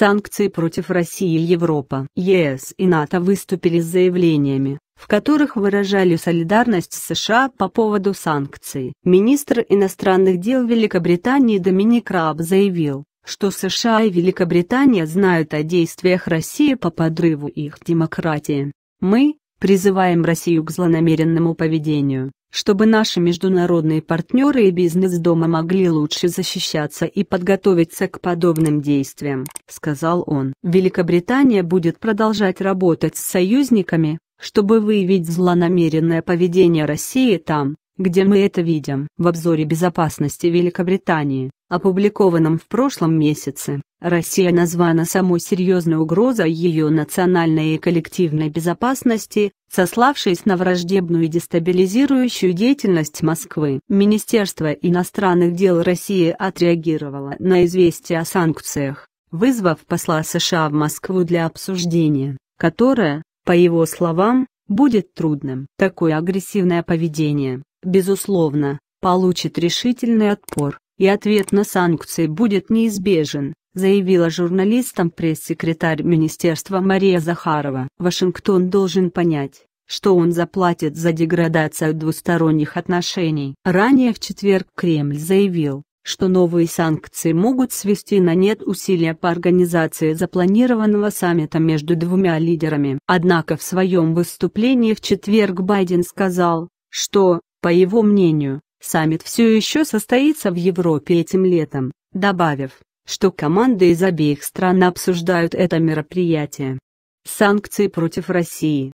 Санкции против России Европа, ЕС и НАТО выступили с заявлениями, в которых выражали солидарность с США по поводу санкций. Министр иностранных дел Великобритании Доминик Раб заявил, что США и Великобритания знают о действиях России по подрыву их демократии. Мы призываем Россию к злонамеренному поведению, чтобы наши международные партнеры и бизнес дома могли лучше защищаться и подготовиться к подобным действиям, сказал он. Великобритания будет продолжать работать с союзниками, чтобы выявить злонамеренное поведение России там, где мы это видим. В обзоре безопасности Великобритании опубликованном в прошлом месяце, Россия названа самой серьезной угрозой ее национальной и коллективной безопасности, сославшись на враждебную и дестабилизирующую деятельность Москвы. Министерство иностранных дел России отреагировало на известие о санкциях, вызвав посла США в Москву для обсуждения, которое, по его словам, будет трудным. Такое агрессивное поведение, безусловно, получит решительный отпор и ответ на санкции будет неизбежен, заявила журналистам пресс-секретарь Министерства Мария Захарова. Вашингтон должен понять, что он заплатит за деградацию двусторонних отношений. Ранее в четверг Кремль заявил, что новые санкции могут свести на нет усилия по организации запланированного саммита между двумя лидерами. Однако в своем выступлении в четверг Байден сказал, что, по его мнению, Саммит все еще состоится в Европе этим летом, добавив, что команды из обеих стран обсуждают это мероприятие. Санкции против России